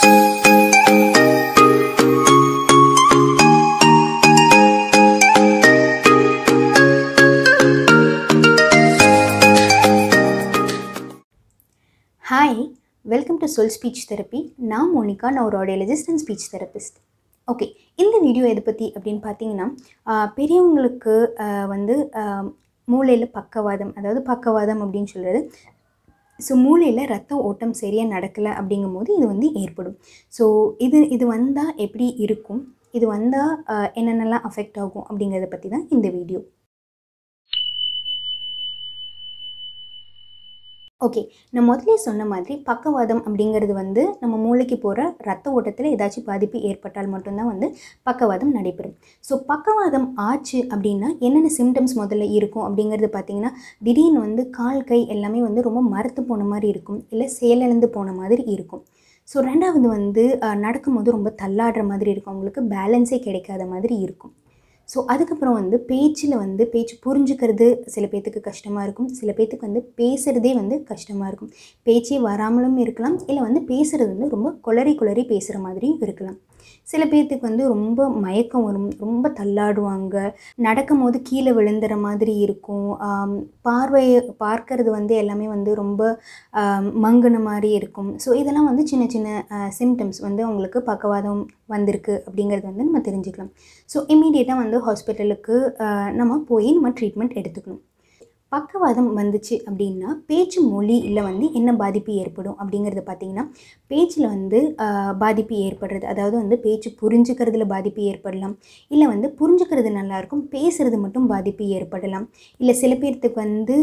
hi welcome to சொல் speech therapy நான் மோனிகா நான் ஒரு audiologist and speech therapist okay இந்த வீடியோ எதை பற்றி அப்படின்னு பார்த்தீங்கன்னா பெரியவங்களுக்கு வந்து மூளையில் பக்கவாதம் அதாவது பக்கவாதம் அப்படின்னு சொல்கிறது ஸோ மூளையில் ரத்த ஓட்டம் சரியாக நடக்கலை அப்படிங்கும் போது இது வந்து ஏற்படும் ஸோ இது இது வந்தால் எப்படி இருக்கும் இது வந்தால் என்னென்னலாம் அஃபெக்ட் ஆகும் அப்படிங்கிறத பற்றி தான் இந்த வீடியோ ஓகே நான் முதல்ல சொன்ன மாதிரி பக்கவாதம் அப்படிங்கிறது வந்து நம்ம மூளைக்கு போகிற ரத்த ஓட்டத்தில் ஏதாச்சும் பாதிப்பு ஏற்பட்டால் மட்டும்தான் வந்து பக்கவாதம் நடைபெறும் ஸோ பக்கவாதம் ஆச்சு அப்படின்னா என்னென்ன சிம்டம்ஸ் முதல்ல இருக்கும் அப்படிங்கிறது பார்த்திங்கன்னா திடீர்னு வந்து கால் கை எல்லாமே வந்து ரொம்ப மறுத்து போன மாதிரி இருக்கும் இல்லை செயலிழந்து போன மாதிரி இருக்கும் ஸோ ரெண்டாவது வந்து நடக்கும்போது ரொம்ப தள்ளாடுற மாதிரி இருக்கும் அவங்களுக்கு பேலன்ஸே கிடைக்காத மாதிரி இருக்கும் ஸோ அதுக்கப்புறம் வந்து பேச்சில் வந்து பேச்சு புரிஞ்சுக்கிறது சில பேர்த்துக்கு கஷ்டமாக இருக்கும் சில பேர்த்துக்கு வந்து பேசுகிறதே வந்து கஷ்டமாக இருக்கும் பேச்சே வராமலும் இருக்கலாம் இல்லை வந்து பேசுகிறது வந்து ரொம்ப குளறி குளறி பேசுகிற மாதிரியும் இருக்கலாம் சில பேர்த்துக்கு வந்து ரொம்ப மயக்கம் வரும் ரொம்ப தள்ளாடுவாங்க நடக்கும் போது கீழே விழுந்துற மாதிரி இருக்கும் பார்வையை பார்க்கறது வந்து எல்லாமே வந்து ரொம்ப மங்குன மாதிரி இருக்கும் ஸோ இதெல்லாம் வந்து சின்ன சின்ன சிம்டம்ஸ் வந்து அவங்களுக்கு பக்கவாதம் வந்திருக்கு அப்படிங்கிறது வந்து நம்ம தெரிஞ்சுக்கலாம் ஸோ இம்மிடியேட்டாக வந்து ஹாஸ்பிட்டலுக்கு நம்ம போய் நம்ம ட்ரீட்மெண்ட் எடுத்துக்கணும் பக்கவாதம் வந்துச்சு அப்படின்னா பேச்சு மொழி இல்லை வந்து என்ன பாதிப்பு ஏற்படும் அப்படிங்கிறது பார்த்திங்கன்னா பேச்சில் வந்து பாதிப்பு ஏற்படுறது அதாவது வந்து பேச்சு புரிஞ்சுக்கிறதுல பாதிப்பு ஏற்படலாம் இல்லை வந்து புரிஞ்சுக்கிறது நல்லாயிருக்கும் பேசுகிறது மட்டும் பாதிப்பு ஏற்படலாம் இல்லை சில பேர்த்துக்கு வந்து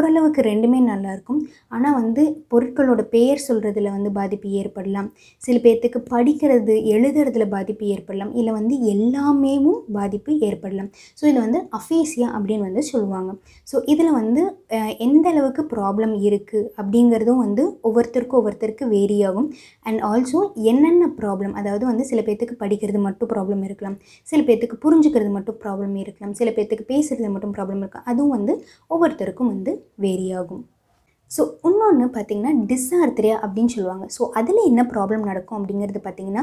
ஓரளவுக்கு ரெண்டுமே நல்லாயிருக்கும் ஆனால் வந்து பொருட்களோட பெயர் சொல்கிறதுல வந்து பாதிப்பு ஏற்படலாம் சில பேர்த்துக்கு படிக்கிறது எழுதுறதுல பாதிப்பு ஏற்படலாம் இல்லை வந்து எல்லாமேவும் பாதிப்பு ஏற்படலாம் ஸோ இதில் வந்து அஃபேசியா அப்படின்னு வந்து சொல்லுவாங்க ஸோ இதில் வந்து எந்த அளவுக்கு ப்ராப்ளம் இருக்குது அப்படிங்கிறதும் வந்து ஒவ்வொருத்தருக்கும் ஒவ்வொருத்தருக்கு வேரி ஆகும் அண்ட் ஆல்சோ என்னென்ன ப்ராப்ளம் அதாவது வந்து சில பேர்த்துக்கு படிக்கிறது மட்டும் ப்ராப்ளம் இருக்கலாம் சில பேர்த்துக்கு புரிஞ்சுக்கிறது மட்டும் ப்ராப்ளம் இருக்கலாம் சில பேர்த்துக்கு பேசுகிறது மட்டும் ப்ராப்ளம் இருக்கலாம் அதுவும் வந்து ஒவ்வொருத்தருக்கும் வந்து வேரி ஆகும் ஸோ இன்னொன்று பார்த்திங்கன்னா டிஸ்ஆர்த்ரியா அப்படின்னு சொல்லுவாங்க ஸோ அதில் என்ன ப்ராப்ளம் நடக்கும் அப்படிங்கிறது பார்த்திங்கன்னா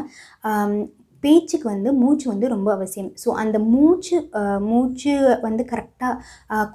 பேச்சுக்கு வந்து மூச்சு வந்து ரொம்ப அவசியம் ஸோ அந்த மூச்சு மூச்சு வந்து கரெக்டாக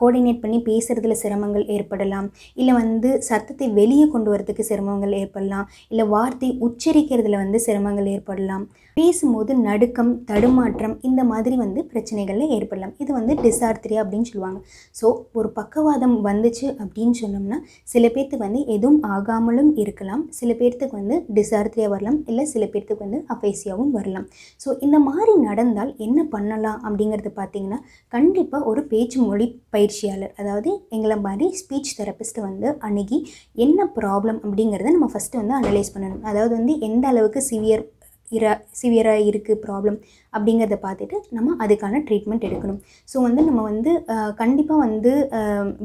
கோஆர்டினேட் பண்ணி பேசுகிறதுல சிரமங்கள் ஏற்படலாம் இல்லை வந்து சத்தத்தை வெளியே கொண்டு வரதுக்கு சிரமங்கள் ஏற்படலாம் இல்லை வார்த்தை உச்சரிக்கிறதுல வந்து சிரமங்கள் ஏற்படலாம் பேசும்போது நடுக்கம் தடுமாற்றம் இந்த மாதிரி வந்து பிரச்சனைகளில் ஏற்படலாம் இது வந்து டிசார்த்ரியா அப்படின்னு சொல்லுவாங்க ஸோ ஒரு பக்கவாதம் வந்துச்சு அப்படின்னு சொன்னோம்னா சில பேர்த்துக்கு வந்து எதுவும் ஆகாமலும் இருக்கலாம் சில பேர்த்துக்கு வந்து டிசார்த்திரியாக வரலாம் இல்லை சில பேர்த்துக்கு வந்து அபேசியாவும் வரலாம் ஸோ இந்த மாதிரி நடந்தால் என்ன பண்ணலாம் அப்படிங்கிறது பார்த்திங்கன்னா கண்டிப்பாக ஒரு பேச்சு மொழி பயிற்சியாளர் அதாவது எங்களை மாதிரி ஸ்பீச் தெரப்பிஸ்ட்டை வந்து அணுகி என்ன ப்ராப்ளம் அப்படிங்கிறத நம்ம ஃபஸ்ட்டு வந்து அனலைஸ் பண்ணணும் அதாவது வந்து எந்த அளவுக்கு சிவியர் இரா சிவியராக இருக்குது ப்ராப்ளம் அப்படிங்கிறத பார்த்துட்டு நம்ம அதுக்கான ட்ரீட்மெண்ட் எடுக்கணும் ஸோ வந்து நம்ம வந்து கண்டிப்பாக வந்து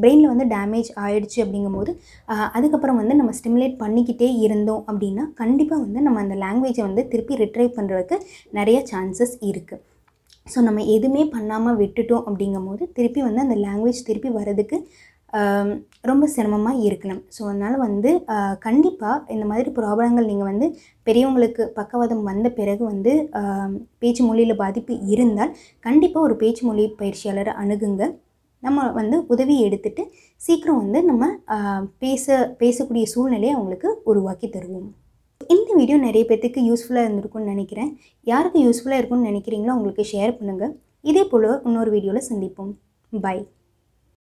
பிரெயினில் வந்து டேமேஜ் ஆகிடுச்சு அப்படிங்கும்போது அதுக்கப்புறம் வந்து நம்ம ஸ்டிமுலேட் பண்ணிக்கிட்டே இருந்தோம் அப்படின்னா கண்டிப்பாக வந்து நம்ம அந்த லாங்குவேஜை வந்து திருப்பி ரிட்ரைவ் பண்ணுறதுக்கு நிறைய சான்சஸ் இருக்குது ஸோ நம்ம எதுவுமே பண்ணாமல் விட்டுட்டோம் அப்படிங்கும்போது திருப்பி வந்து அந்த லாங்குவேஜ் திருப்பி வர்றதுக்கு ரொம்ப சிரமமாக இருக்கணும் ஸோ அதனால் வந்து கண்டிப்பாக இந்த மாதிரி ப்ராப்ளங்கள் நீங்கள் வந்து பெரியவங்களுக்கு பக்கவாதம் வந்த பிறகு வந்து பேச்சு மொழியில் பாதிப்பு இருந்தால் கண்டிப்பாக ஒரு பேச்சு மொழி பயிற்சியாளரை அணுகுங்க நம்ம வந்து உதவி எடுத்துகிட்டு சீக்கிரம் வந்து நம்ம பேச பேசக்கூடிய சூழ்நிலையை அவங்களுக்கு உருவாக்கி தருவோம் இந்த வீடியோ நிறைய பேர்த்துக்கு யூஸ்ஃபுல்லாக இருந்திருக்கும்னு நினைக்கிறேன் யாருக்கு யூஸ்ஃபுல்லாக இருக்கும்னு நினைக்கிறீங்களோ அவங்களுக்கு ஷேர் பண்ணுங்கள் இதே போல் இன்னொரு வீடியோவில் சந்திப்போம் பை